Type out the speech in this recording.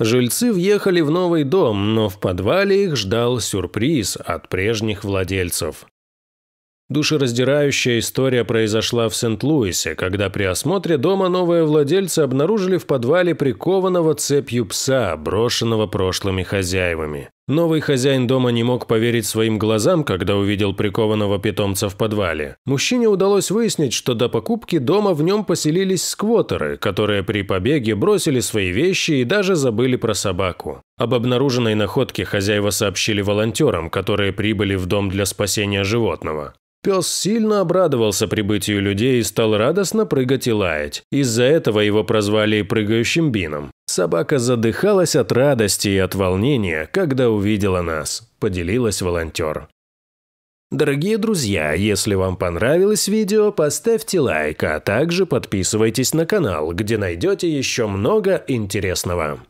Жильцы въехали в новый дом, но в подвале их ждал сюрприз от прежних владельцев. Душераздирающая история произошла в Сент-Луисе, когда при осмотре дома новые владельцы обнаружили в подвале прикованного цепью пса, брошенного прошлыми хозяевами. Новый хозяин дома не мог поверить своим глазам, когда увидел прикованного питомца в подвале. Мужчине удалось выяснить, что до покупки дома в нем поселились сквотеры, которые при побеге бросили свои вещи и даже забыли про собаку. Об обнаруженной находке хозяева сообщили волонтерам, которые прибыли в дом для спасения животного. Пес сильно обрадовался прибытию людей и стал радостно прыгать и лаять. Из-за этого его прозвали «прыгающим бином». Собака задыхалась от радости и от волнения, когда увидела нас, поделилась волонтер. Дорогие друзья, если вам понравилось видео, поставьте лайк, а также подписывайтесь на канал, где найдете еще много интересного.